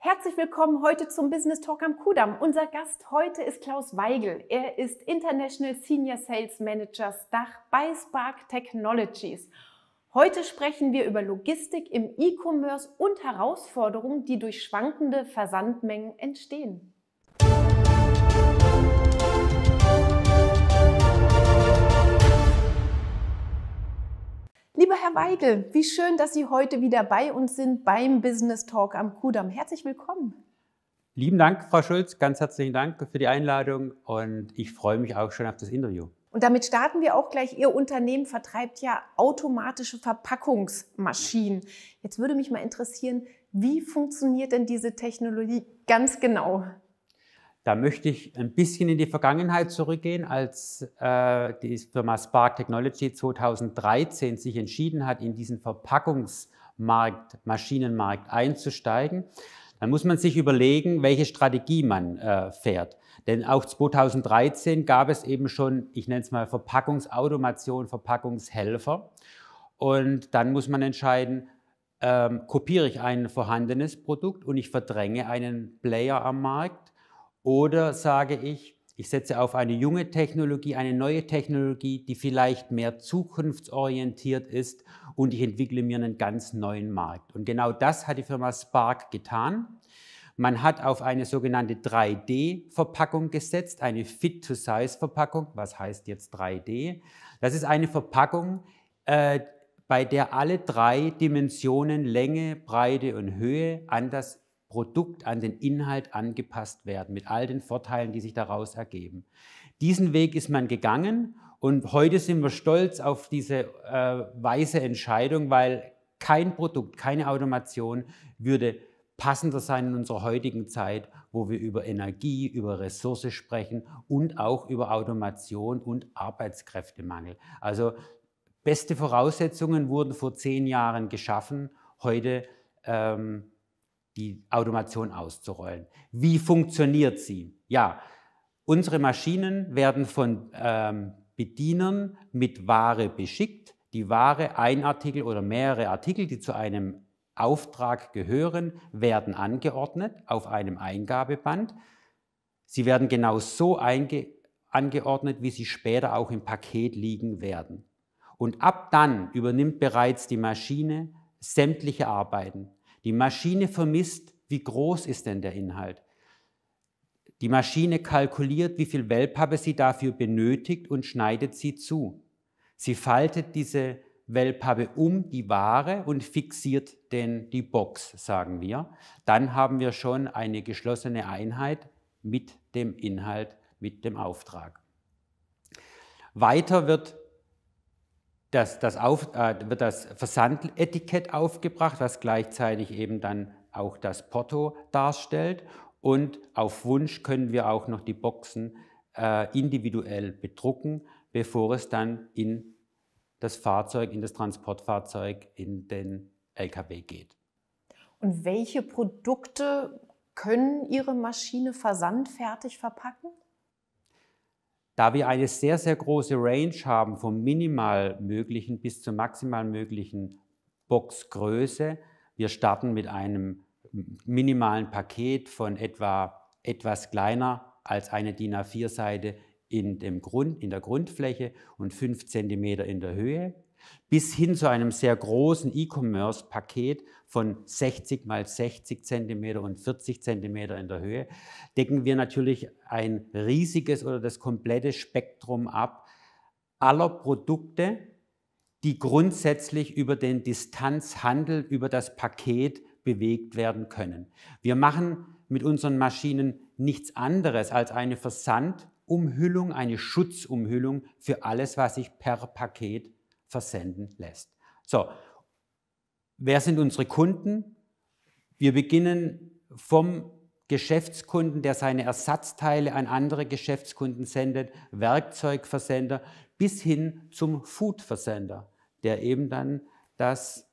Herzlich willkommen heute zum Business Talk am Kudamm. Unser Gast heute ist Klaus Weigel. Er ist International Senior Sales Manager Dach bei Spark Technologies. Heute sprechen wir über Logistik im E-Commerce und Herausforderungen, die durch schwankende Versandmengen entstehen. Weigel. Wie schön, dass Sie heute wieder bei uns sind beim Business Talk am Kudamm. Herzlich willkommen. Lieben Dank, Frau Schulz. Ganz herzlichen Dank für die Einladung und ich freue mich auch schon auf das Interview. Und damit starten wir auch gleich. Ihr Unternehmen vertreibt ja automatische Verpackungsmaschinen. Jetzt würde mich mal interessieren, wie funktioniert denn diese Technologie ganz genau? Da möchte ich ein bisschen in die Vergangenheit zurückgehen, als äh, die Firma Spark Technology 2013 sich entschieden hat, in diesen Verpackungsmarkt, Maschinenmarkt einzusteigen. Dann muss man sich überlegen, welche Strategie man äh, fährt. Denn auch 2013 gab es eben schon, ich nenne es mal Verpackungsautomation, Verpackungshelfer. Und dann muss man entscheiden, ähm, kopiere ich ein vorhandenes Produkt und ich verdränge einen Player am Markt oder sage ich, ich setze auf eine junge Technologie, eine neue Technologie, die vielleicht mehr zukunftsorientiert ist und ich entwickle mir einen ganz neuen Markt. Und genau das hat die Firma Spark getan. Man hat auf eine sogenannte 3D-Verpackung gesetzt, eine Fit-to-Size-Verpackung. Was heißt jetzt 3D? Das ist eine Verpackung, äh, bei der alle drei Dimensionen Länge, Breite und Höhe an anders Produkt an den Inhalt angepasst werden, mit all den Vorteilen, die sich daraus ergeben. Diesen Weg ist man gegangen und heute sind wir stolz auf diese äh, weise Entscheidung, weil kein Produkt, keine Automation würde passender sein in unserer heutigen Zeit, wo wir über Energie, über Ressource sprechen und auch über Automation und Arbeitskräftemangel. Also beste Voraussetzungen wurden vor zehn Jahren geschaffen. Heute ähm, die Automation auszurollen. Wie funktioniert sie? Ja, unsere Maschinen werden von ähm, Bedienern mit Ware beschickt. Die Ware, ein Artikel oder mehrere Artikel, die zu einem Auftrag gehören, werden angeordnet auf einem Eingabeband. Sie werden genau so angeordnet, wie sie später auch im Paket liegen werden. Und ab dann übernimmt bereits die Maschine sämtliche Arbeiten. Die Maschine vermisst, wie groß ist denn der Inhalt. Die Maschine kalkuliert, wie viel Wellpappe sie dafür benötigt und schneidet sie zu. Sie faltet diese Wellpappe um die Ware und fixiert den, die Box, sagen wir. Dann haben wir schon eine geschlossene Einheit mit dem Inhalt, mit dem Auftrag. Weiter wird das, das auf, äh, wird das Versandetikett aufgebracht, was gleichzeitig eben dann auch das Porto darstellt. Und auf Wunsch können wir auch noch die Boxen äh, individuell bedrucken, bevor es dann in das Fahrzeug, in das Transportfahrzeug, in den LKW geht. Und welche Produkte können Ihre Maschine versandfertig verpacken? Da wir eine sehr, sehr große Range haben vom minimal möglichen bis zur maximal möglichen Boxgröße, wir starten mit einem minimalen Paket von etwa etwas kleiner als eine DIN A4-Seite in, in der Grundfläche und 5 cm in der Höhe bis hin zu einem sehr großen E-Commerce-Paket von 60 mal 60 cm und 40 cm in der Höhe, decken wir natürlich ein riesiges oder das komplette Spektrum ab aller Produkte, die grundsätzlich über den Distanzhandel, über das Paket bewegt werden können. Wir machen mit unseren Maschinen nichts anderes als eine Versandumhüllung, eine Schutzumhüllung für alles, was sich per Paket versenden lässt. So, wer sind unsere Kunden? Wir beginnen vom Geschäftskunden, der seine Ersatzteile an andere Geschäftskunden sendet, Werkzeugversender, bis hin zum Foodversender, der eben dann das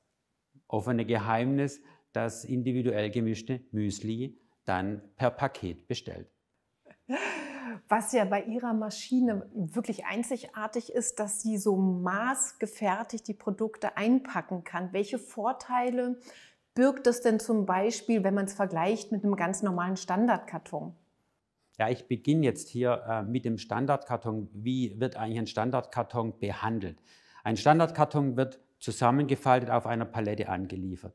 offene Geheimnis, das individuell gemischte Müsli dann per Paket bestellt. Was ja bei Ihrer Maschine wirklich einzigartig ist, dass sie so maßgefertigt die Produkte einpacken kann. Welche Vorteile birgt es denn zum Beispiel, wenn man es vergleicht mit einem ganz normalen Standardkarton? Ja, ich beginne jetzt hier äh, mit dem Standardkarton. Wie wird eigentlich ein Standardkarton behandelt? Ein Standardkarton wird zusammengefaltet auf einer Palette angeliefert.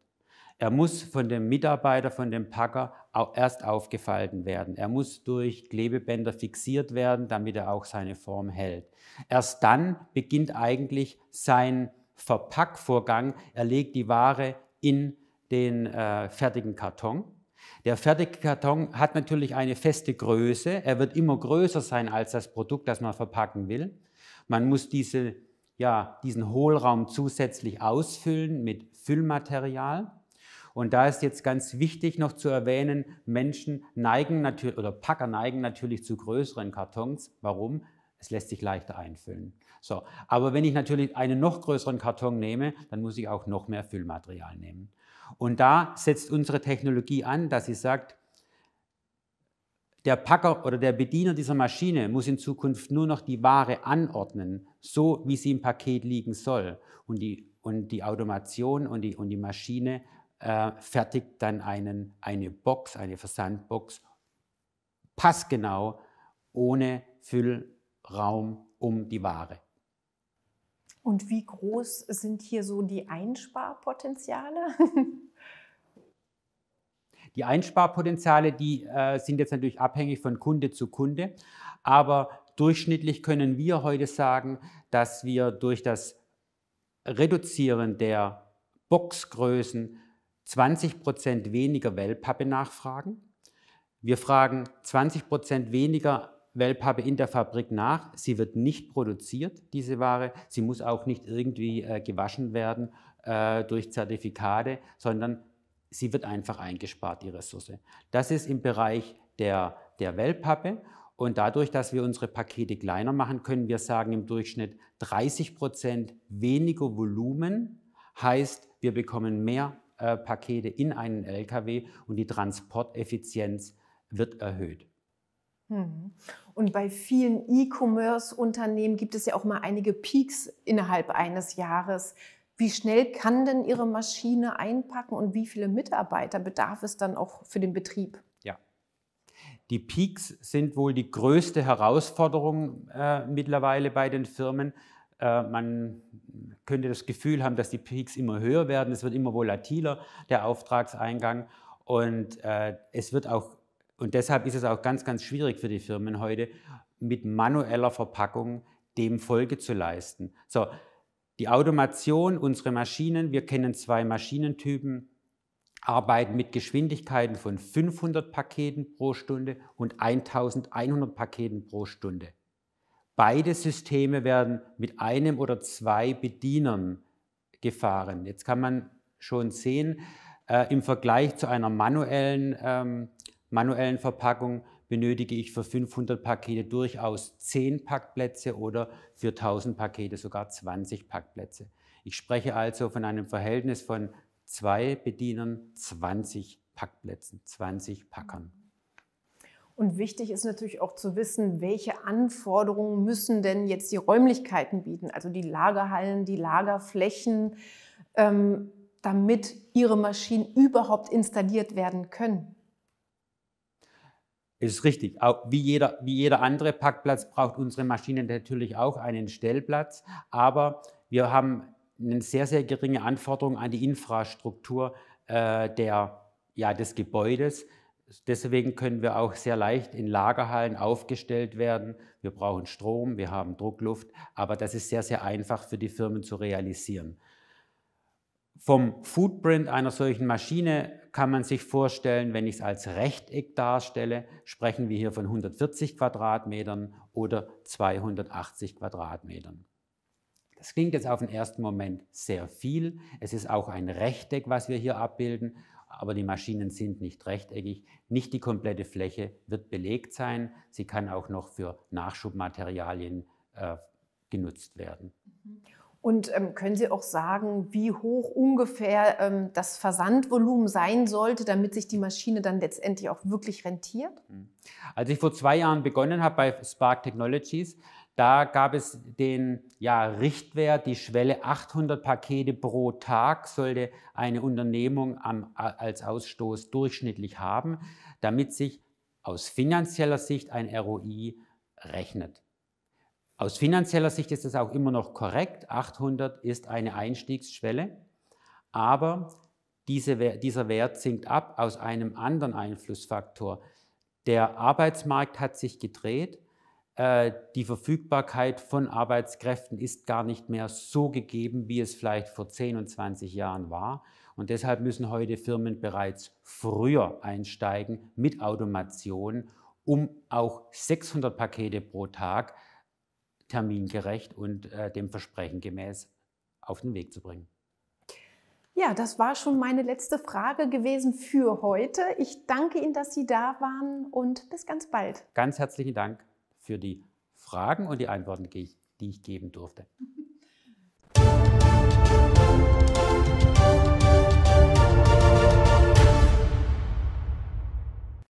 Er muss von dem Mitarbeiter, von dem Packer erst aufgefalten werden. Er muss durch Klebebänder fixiert werden, damit er auch seine Form hält. Erst dann beginnt eigentlich sein Verpackvorgang. Er legt die Ware in den äh, fertigen Karton. Der fertige Karton hat natürlich eine feste Größe. Er wird immer größer sein als das Produkt, das man verpacken will. Man muss diese, ja, diesen Hohlraum zusätzlich ausfüllen mit Füllmaterial. Und da ist jetzt ganz wichtig noch zu erwähnen, Menschen neigen natürlich oder Packer neigen natürlich zu größeren Kartons. Warum? Es lässt sich leichter einfüllen. So, aber wenn ich natürlich einen noch größeren Karton nehme, dann muss ich auch noch mehr Füllmaterial nehmen. Und da setzt unsere Technologie an, dass sie sagt, der Packer oder der Bediener dieser Maschine muss in Zukunft nur noch die Ware anordnen, so wie sie im Paket liegen soll. Und die, und die Automation und die, und die Maschine äh, fertigt dann einen, eine Box, eine Versandbox, passgenau, ohne Füllraum um die Ware. Und wie groß sind hier so die Einsparpotenziale? die Einsparpotenziale, die äh, sind jetzt natürlich abhängig von Kunde zu Kunde, aber durchschnittlich können wir heute sagen, dass wir durch das Reduzieren der Boxgrößen 20 Prozent weniger Wellpappe nachfragen. Wir fragen 20 Prozent weniger Wellpappe in der Fabrik nach. Sie wird nicht produziert, diese Ware. Sie muss auch nicht irgendwie äh, gewaschen werden äh, durch Zertifikate, sondern sie wird einfach eingespart, die Ressource. Das ist im Bereich der, der Wellpappe. Und dadurch, dass wir unsere Pakete kleiner machen, können wir sagen, im Durchschnitt 30 Prozent weniger Volumen heißt, wir bekommen mehr Pakete in einen LKW und die Transporteffizienz wird erhöht. Hm. Und bei vielen E-Commerce-Unternehmen gibt es ja auch mal einige Peaks innerhalb eines Jahres. Wie schnell kann denn Ihre Maschine einpacken und wie viele Mitarbeiter bedarf es dann auch für den Betrieb? Ja, die Peaks sind wohl die größte Herausforderung äh, mittlerweile bei den Firmen, äh, man könnte das Gefühl haben, dass die Peaks immer höher werden, es wird immer volatiler, der Auftragseingang. Und äh, es wird auch, und deshalb ist es auch ganz, ganz schwierig für die Firmen heute, mit manueller Verpackung dem Folge zu leisten. So, die Automation, unsere Maschinen, wir kennen zwei Maschinentypen, arbeiten mit Geschwindigkeiten von 500 Paketen pro Stunde und 1100 Paketen pro Stunde. Beide Systeme werden mit einem oder zwei Bedienern gefahren. Jetzt kann man schon sehen, äh, im Vergleich zu einer manuellen, ähm, manuellen Verpackung benötige ich für 500 Pakete durchaus 10 Packplätze oder für 1000 Pakete sogar 20 Packplätze. Ich spreche also von einem Verhältnis von zwei Bedienern, 20 Packplätzen, 20 Packern. Und wichtig ist natürlich auch zu wissen, welche Anforderungen müssen denn jetzt die Räumlichkeiten bieten, also die Lagerhallen, die Lagerflächen, ähm, damit Ihre Maschinen überhaupt installiert werden können. Ist richtig. Auch wie, jeder, wie jeder andere Packplatz braucht unsere Maschine natürlich auch einen Stellplatz, aber wir haben eine sehr, sehr geringe Anforderung an die Infrastruktur äh, der, ja, des Gebäudes. Deswegen können wir auch sehr leicht in Lagerhallen aufgestellt werden. Wir brauchen Strom, wir haben Druckluft, aber das ist sehr, sehr einfach für die Firmen zu realisieren. Vom Footprint einer solchen Maschine kann man sich vorstellen, wenn ich es als Rechteck darstelle, sprechen wir hier von 140 Quadratmetern oder 280 Quadratmetern. Das klingt jetzt auf den ersten Moment sehr viel. Es ist auch ein Rechteck, was wir hier abbilden, aber die Maschinen sind nicht rechteckig. Nicht die komplette Fläche wird belegt sein. Sie kann auch noch für Nachschubmaterialien äh, genutzt werden. Mhm. Und ähm, können Sie auch sagen, wie hoch ungefähr ähm, das Versandvolumen sein sollte, damit sich die Maschine dann letztendlich auch wirklich rentiert? Mhm. Als ich vor zwei Jahren begonnen habe bei Spark Technologies, da gab es den ja, Richtwert, die Schwelle 800 Pakete pro Tag sollte eine Unternehmung am, als Ausstoß durchschnittlich haben, damit sich aus finanzieller Sicht ein ROI rechnet. Aus finanzieller Sicht ist es auch immer noch korrekt. 800 ist eine Einstiegsschwelle, aber diese, dieser Wert sinkt ab aus einem anderen Einflussfaktor. Der Arbeitsmarkt hat sich gedreht äh, die Verfügbarkeit von Arbeitskräften ist gar nicht mehr so gegeben, wie es vielleicht vor 10 und 20 Jahren war. Und deshalb müssen heute Firmen bereits früher einsteigen mit Automation, um auch 600 Pakete pro Tag termingerecht und äh, dem Versprechen gemäß auf den Weg zu bringen. Ja, das war schon meine letzte Frage gewesen für heute. Ich danke Ihnen, dass Sie da waren und bis ganz bald. Ganz herzlichen Dank für die Fragen und die Antworten, die ich geben durfte.